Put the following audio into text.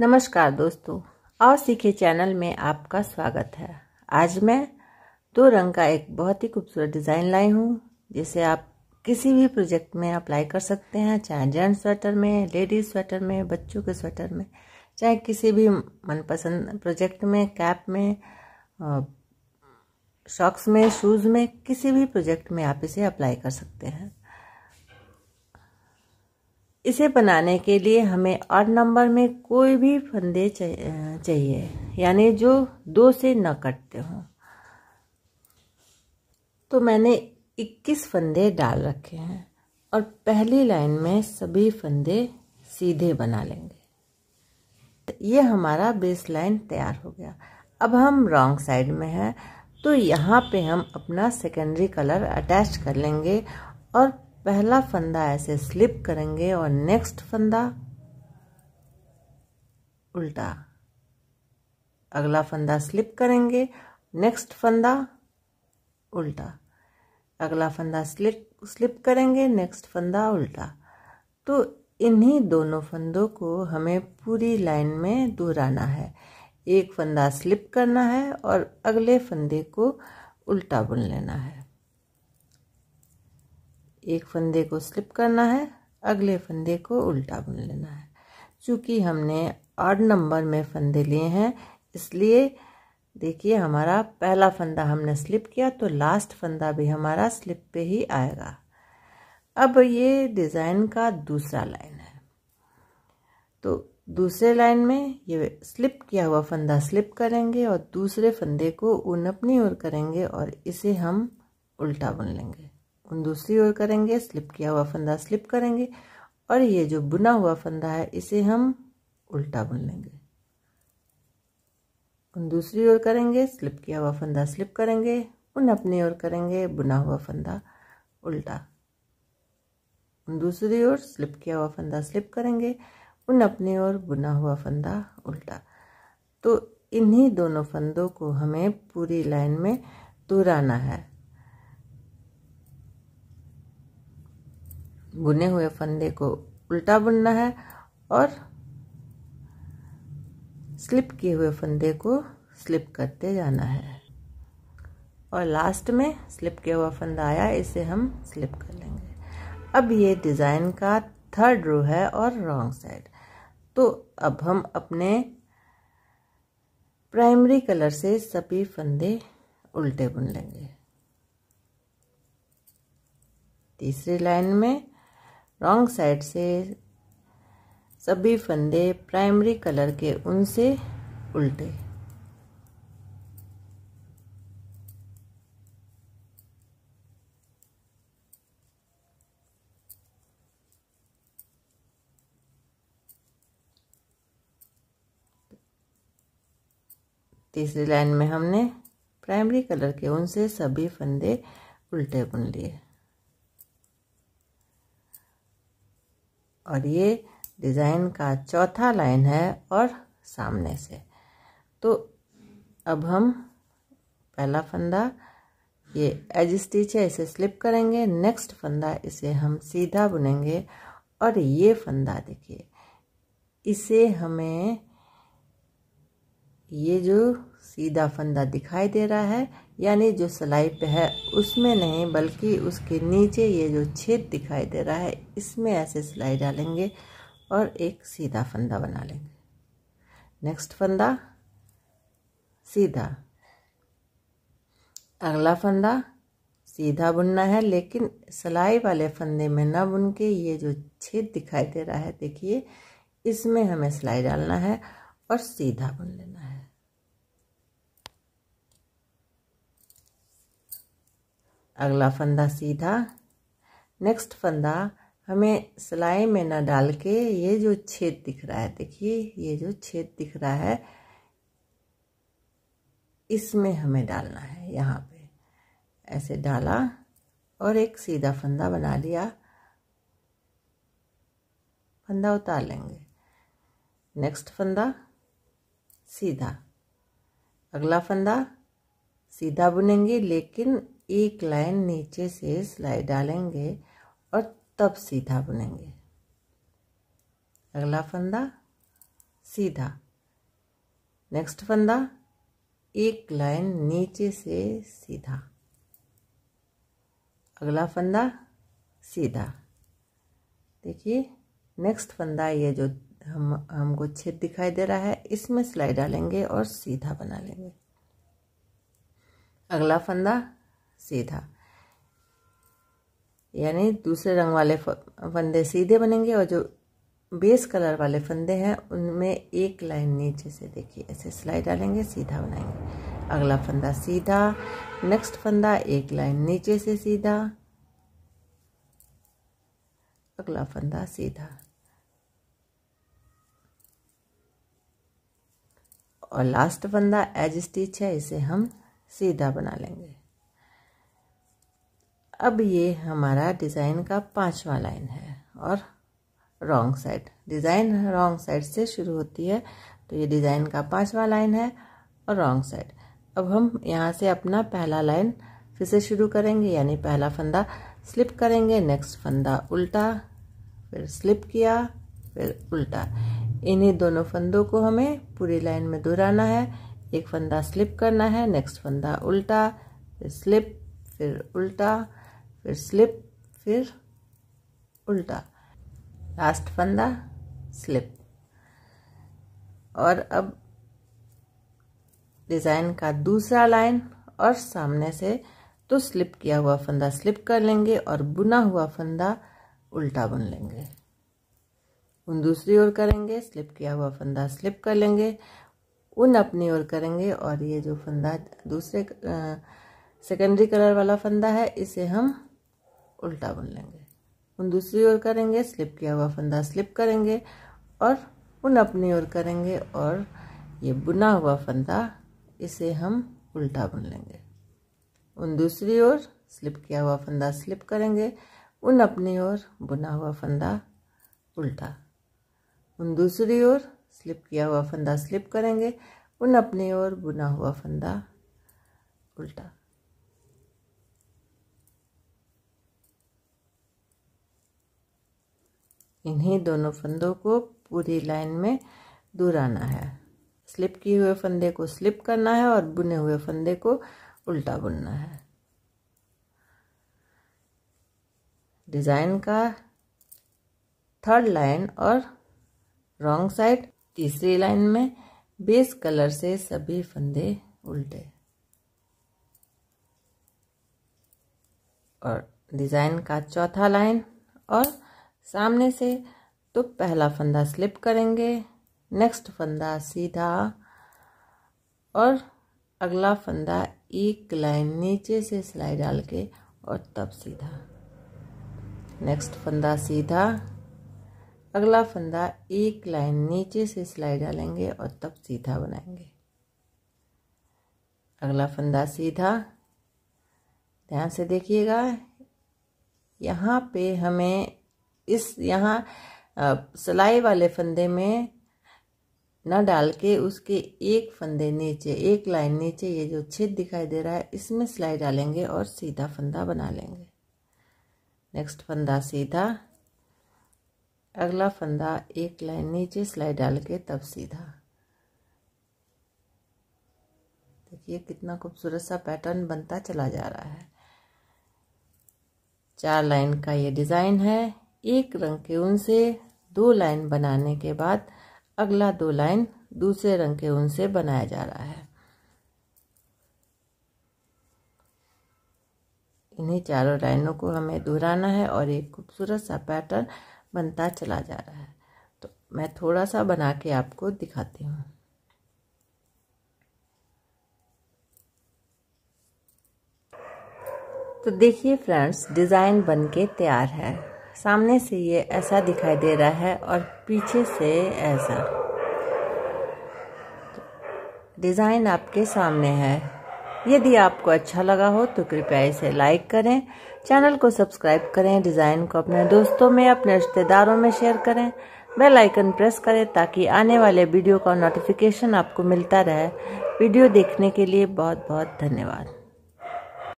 नमस्कार दोस्तों और सीखे चैनल में आपका स्वागत है आज मैं दो रंग का एक बहुत ही खूबसूरत डिज़ाइन लाई हूँ जिसे आप किसी भी प्रोजेक्ट में अप्लाई कर सकते हैं चाहे जेंट्स स्वेटर में लेडीज स्वेटर में बच्चों के स्वेटर में चाहे किसी भी मनपसंद प्रोजेक्ट में कैप में शॉक्स में शूज़ में किसी भी प्रोजेक्ट में आप इसे अप्लाई कर सकते हैं इसे बनाने के लिए हमें आठ नंबर में कोई भी फंदे चाहिए यानी जो दो से न कटते हों तो मैंने 21 फंदे डाल रखे हैं और पहली लाइन में सभी फंदे सीधे बना लेंगे तो ये हमारा बेस लाइन तैयार हो गया अब हम रॉन्ग साइड में हैं तो यहाँ पे हम अपना सेकेंडरी कलर अटैच कर लेंगे और पहला फंदा ऐसे स्लिप करेंगे और नेक्स्ट फंदा उल्टा अगला फंदा स्लिप करेंगे नेक्स्ट फंदा उल्टा अगला फंदा स्लिप स्लिप करेंगे नेक्स्ट फंदा उल्टा तो इन्हीं दोनों फंदों को हमें पूरी लाइन में दोहराना है एक फंदा स्लिप करना है और अगले फंदे को उल्टा बुन लेना है एक फंदे को स्लिप करना है अगले फंदे को उल्टा बुन लेना है चूँकि हमने आठ नंबर में फंदे लिए हैं इसलिए देखिए हमारा पहला फंदा हमने स्लिप किया तो लास्ट फंदा भी हमारा स्लिप पे ही आएगा अब ये डिज़ाइन का दूसरा लाइन है तो दूसरे लाइन में ये स्लिप किया हुआ फंदा स्लिप करेंगे और दूसरे फंदे को ऊन अपनी ओर करेंगे और इसे हम उल्टा बुन लेंगे उन दूसरी ओर करेंगे स्लिप किया हुआ फंदा स्लिप करेंगे और ये जो बुना हुआ फंदा है इसे हम उल्टा बुन लेंगे उन दूसरी ओर करेंगे स्लिप किया हुआ फंदा स्लिप करेंगे उन अपनी ओर करेंगे बुना हुआ फंदा उल्टा उन दूसरी ओर स्लिप किया हुआ फंदा स्लिप करेंगे उन अपनी ओर बुना हुआ फंदा उल्टा तो इन्हीं दोनों फंदों को हमें पूरी लाइन में दोहराना है बुने हुए फंदे को उल्टा बुनना है और स्लिप किए हुए फंदे को स्लिप करते जाना है और लास्ट में स्लिप किया हुआ फंदा आया इसे हम स्लिप कर लेंगे अब ये डिज़ाइन का थर्ड रो है और रॉन्ग साइड तो अब हम अपने प्राइमरी कलर से सभी फंदे उल्टे बुन लेंगे तीसरी लाइन में रॉन्ग साइड से सभी फंदे प्राइमरी कलर के उनसे उल्टे तीसरी लाइन में हमने प्राइमरी कलर के उनसे सभी फंदे उल्टे बुन लिए और ये डिज़ाइन का चौथा लाइन है और सामने से तो अब हम पहला फंदा ये एज स्टिच है इसे स्लिप करेंगे नेक्स्ट फंदा इसे हम सीधा बुनेंगे और ये फंदा देखिए इसे हमें ये जो सीधा फंदा दिखाई दे रहा है यानी जो सिलाई पे है उसमें नहीं बल्कि उसके नीचे ये जो छेद दिखाई दे रहा है इसमें ऐसे सिलाई डालेंगे और एक सीधा फंदा बना लेंगे नेक्स्ट फंदा सीधा अगला फंदा सीधा बुनना है लेकिन सिलाई वाले फंदे में ना बुन के ये जो छेद दिखाई दे रहा है देखिए इसमें हमें सिलाई डालना है और सीधा बुन लेना है अगला फंदा सीधा नेक्स्ट फंदा हमें सिलाई में ना डाल के ये जो छेद दिख रहा है देखिए ये जो छेद दिख रहा है इसमें हमें डालना है यहाँ पे ऐसे डाला और एक सीधा फंदा बना लिया फंदा उतार लेंगे नेक्स्ट फंदा सीधा अगला फंदा सीधा बुनेंगे लेकिन एक लाइन नीचे से सिलाई डालेंगे और तब सीधा बुनेंगे अगला फंदा सीधा नेक्स्ट फंदा एक लाइन नीचे से सीधा अगला फंदा सीधा देखिए नेक्स्ट फंदा ये जो हम हमको छेद दिखाई दे रहा है इसमें सिलाई डालेंगे और सीधा बना लेंगे अगला फंदा सीधा यानी दूसरे रंग वाले फंदे सीधे बनेंगे और जो बेस कलर वाले फंदे हैं उनमें एक लाइन नीचे से देखिए ऐसे सिलाई डालेंगे सीधा बनाएंगे अगला फंदा सीधा नेक्स्ट फंदा एक लाइन नीचे से सीधा अगला फंदा सीधा और लास्ट फंदा एज स्टिच है इसे हम सीधा बना लेंगे अब ये हमारा डिज़ाइन का पांचवा लाइन है और wrong side design wrong side से शुरू होती है तो ये डिज़ाइन का पांचवा लाइन है और रॉन्ग साइड अब हम यहाँ से अपना पहला लाइन फिर से शुरू करेंगे यानी पहला फंदा स्लिप करेंगे नेक्स्ट फंदा उल्टा फिर स्लिप किया फिर उल्टा इन्हीं दोनों फंदों को हमें पूरी लाइन में दोहराना है एक फंदा स्लिप करना है नेक्स्ट फंदा उल्टा फिर स्लिप फिर उल्टा फिर स्लिप फिर उल्टा लास्ट फंदा स्लिप और अब डिज़ाइन का दूसरा लाइन और सामने से तो स्लिप किया हुआ फंदा स्लिप कर लेंगे और बुना हुआ फंदा उल्टा बुन लेंगे उन दूसरी ओर करेंगे स्लिप किया हुआ फंदा स्लिप कर लेंगे उन अपनी ओर करेंगे और ये जो फंदा दूसरे सेकेंडरी कलर वाला फंदा है इसे हम उल्टा बुन लेंगे उन दूसरी ओर करेंगे स्लिप किया हुआ फंदा स्लिप करेंगे और उन अपनी ओर करेंगे और ये बुना हुआ फंदा इसे हम उल्टा बुन लेंगे उन दूसरी ओर स्लिप किया हुआ फंदा स्लिप करेंगे उन अपनी ओर बुना हुआ फंदा उल्टा उन दूसरी ओर स्लिप किया हुआ फंदा स्लिप करेंगे उन अपनी ओर बुना हुआ फंदा उल्टा इन्हीं दोनों फंदों को पूरी लाइन में दोहराना है स्लिप किए हुए फंदे को स्लिप करना है और बुने हुए फंदे को उल्टा बुनना है डिज़ाइन का थर्ड लाइन और रॉन्ग साइड तीसरी लाइन में बेस कलर से सभी फंदे उल्टे और डिज़ाइन का चौथा लाइन और सामने से तो पहला फंदा स्लिप करेंगे नेक्स्ट फंदा सीधा और अगला फंदा एक लाइन नीचे से सिलाई डाल के और तब सीधा नेक्स्ट फंदा सीधा अगला फंदा एक लाइन नीचे से सिलाई डालेंगे और तब सीधा बनाएंगे अगला फंदा सीधा ध्यान से देखिएगा यहाँ पे हमें इस यहाँ सिलाई वाले फंदे में ना डाल के उसके एक फंदे नीचे एक लाइन नीचे ये जो छेद दिखाई दे रहा है इसमें सिलाई डालेंगे और सीधा फंदा बना लेंगे नेक्स्ट फंदा सीधा अगला फंदा एक लाइन नीचे सिलाई डाल के तब सीधा देखिए कितना खूबसूरत सा पैटर्न बनता चला जा रहा है चार लाइन का ये डिज़ाइन है एक रंग के ऊन से दो लाइन बनाने के बाद अगला दो लाइन दूसरे रंग के ऊन से बनाया जा रहा है इन्हीं चारों लाइनों को हमें दोहराना है और एक खूबसूरत सा पैटर्न बनता चला जा रहा है तो मैं थोड़ा सा बना के आपको दिखाती हूँ तो देखिए फ्रेंड्स डिज़ाइन बन के तैयार है सामने से ये ऐसा दिखाई दे रहा है और पीछे से ऐसा तो डिज़ाइन आपके सामने है यदि आपको अच्छा लगा हो तो कृपया इसे लाइक करें चैनल को सब्सक्राइब करें डिज़ाइन को अपने दोस्तों में अपने रिश्तेदारों में शेयर करें बेल आइकन प्रेस करें ताकि आने वाले वीडियो का नोटिफिकेशन आपको मिलता रहे वीडियो देखने के लिए बहुत बहुत धन्यवाद